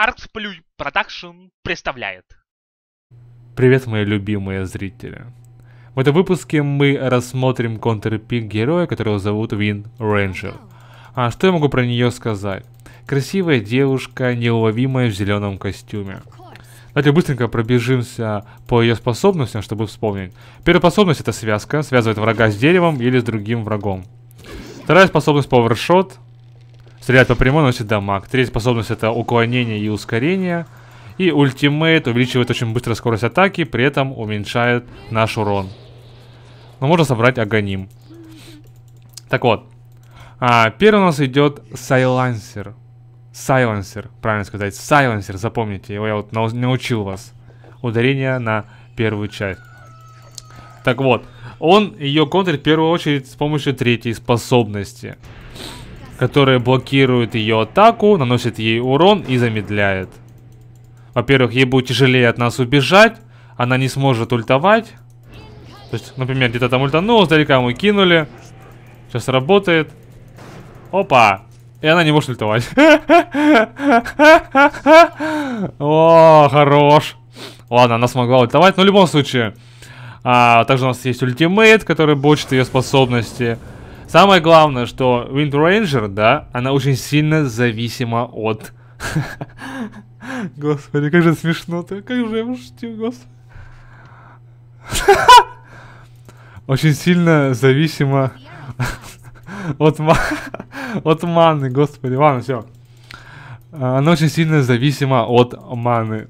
Артсплюй Продакшн представляет. Привет, мои любимые зрители. В этом выпуске мы рассмотрим контрпик героя, которого зовут Вин Рейнджер. А что я могу про нее сказать? Красивая девушка, неуловимая в зеленом костюме. Давайте быстренько пробежимся по ее способностям, чтобы вспомнить. Первая способность это связка, связывает врага с деревом или с другим врагом. Вторая способность Powershot, Стрелять по прямой наносит дамаг. Третья способность это уклонение и ускорение. И ультимейт увеличивает очень быстро скорость атаки, при этом уменьшает наш урон. Но можно собрать агоним. Так вот. А, первый у нас идет сайлансер. Сайлансер, правильно сказать. Сайлансер, запомните. Его я вот научил вас. Ударение на первую часть. Так вот. Он ее контрит в первую очередь с помощью третьей способности которые блокируют ее атаку, наносят ей урон и замедляет. Во-первых, ей будет тяжелее от нас убежать, она не сможет ультовать. То есть, например, где-то там ультанул, сдалека мы кинули. Сейчас работает. Опа! И она не может ультовать. О, хорош. Ладно, она смогла ультовать, но в любом случае. А, также у нас есть ультимейт, который бочит ее способности. Самое главное, что Wind Ranger, да, она очень сильно зависима от... Господи, как же смешно-то, как же я шутил, господи. Очень сильно зависима от, от маны, господи, ладно, все. Она очень сильно зависима от маны.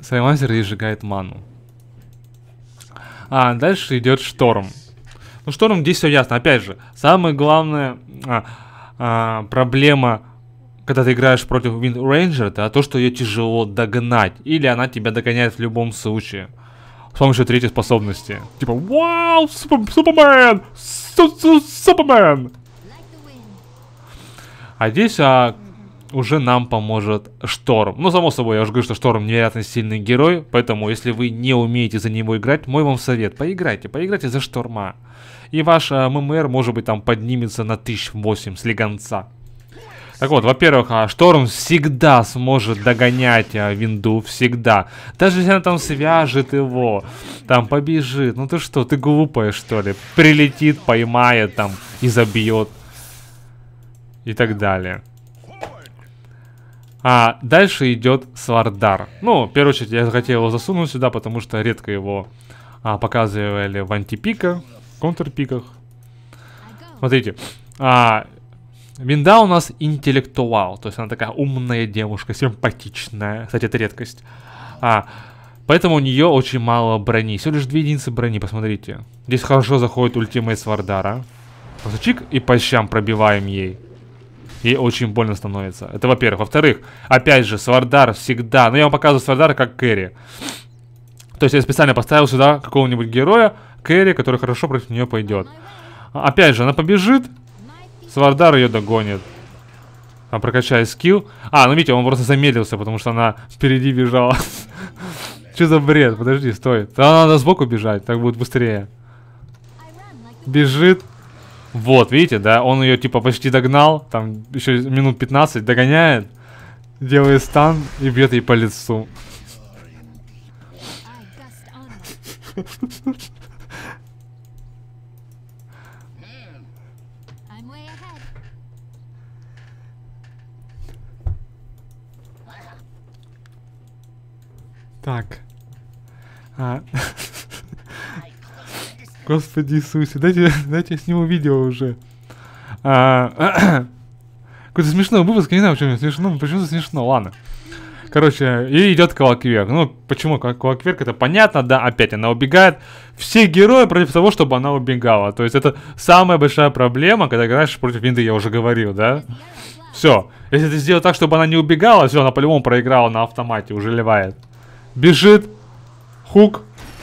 Саймазер изжигает ману. А дальше идет Шторм. Ну, Шторм здесь все ясно. Опять же, самая главная а, а, проблема, когда ты играешь против Wind Ranger, это то, что ее тяжело догнать. Или она тебя догоняет в любом случае. С помощью третьей способности. Типа, вау, Супермен! Супермен! А здесь а, уже нам поможет Шторм. Ну, само собой, я уже говорю, что Шторм невероятно сильный герой, поэтому, если вы не умеете за него играть, мой вам совет, поиграйте, поиграйте за Шторма. И ваш э, ММР, может быть, там поднимется на 1008 с легонца. Так вот, во-первых, а, Шторм всегда сможет догонять а, винду, всегда. Даже если она там свяжет его, там побежит. Ну ты что, ты глупая что ли? Прилетит, поймает там и забьет. И так далее. А дальше идет Свардар. Ну, в первую очередь, я хотел его засунуть сюда, потому что редко его а, показывали в антипиках, контрпиках. Смотрите, а, Винда у нас интеллектуал, то есть она такая умная девушка, симпатичная. Кстати, это редкость. А, поэтому у нее очень мало брони. Всего лишь две единицы брони, посмотрите. Здесь хорошо заходит ультимейт Свардара. Просто чик и по щам пробиваем ей. Ей очень больно становится. Это во-первых. Во-вторых, опять же, Свардар всегда... Ну, я вам показываю Свардара как Кэрри. То есть я специально поставил сюда какого-нибудь героя, Кэрри, который хорошо против нее пойдет. Опять же, она побежит, Свардар ее догонит. Там прокачает скилл. А, ну видите, он просто замедлился, потому что она впереди бежала. Что за бред? Подожди, стой. Да надо сбоку бежать, так будет быстрее. Бежит, вот, видите, да, он ее типа почти догнал, там еще минут 15 догоняет, делает стан и бьет ей по лицу. Так. А. Господи Иисусе, дайте, дайте я сниму видео уже. А, Какой-то смешной выпуск, я не знаю, почему смешно, почему-то смешно, ладно. Короче, и идет Квакверк. Ну, почему Квакверк, это понятно, да, опять она убегает. Все герои против того, чтобы она убегала. То есть это самая большая проблема, когда играешь против Винды, я уже говорил, да? Все. Если ты сделал так, чтобы она не убегала, все, она по-любому проиграла на автомате, уже ливает. Бежит. Хук.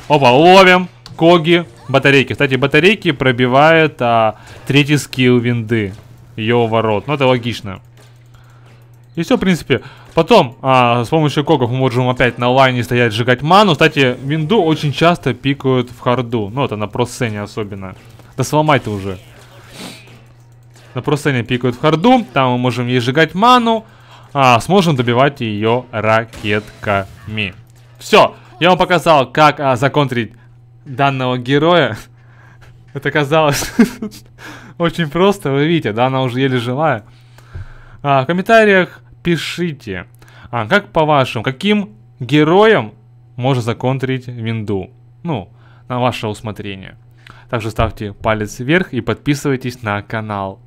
Опа, ловим. Коги. Батарейки. Кстати, батарейки пробивают а, третий скилл винды. Ее ворот. Ну, это логично. И все, в принципе. Потом, а, с помощью когов мы можем опять на лайне стоять, сжигать ману. Кстати, винду очень часто пикают в харду. Ну, это на просцене особенно. Да сломай ты уже. На просцене пикают в харду. Там мы можем ей сжигать ману. А, сможем добивать ее ракетками. Все. Я вам показал, как а, законтрить данного героя. Это казалось очень просто, вы видите, да, она уже еле живая. А, в комментариях пишите, а как по-вашему, каким героем можно законтрить винду? Ну, на ваше усмотрение. Также ставьте палец вверх и подписывайтесь на канал.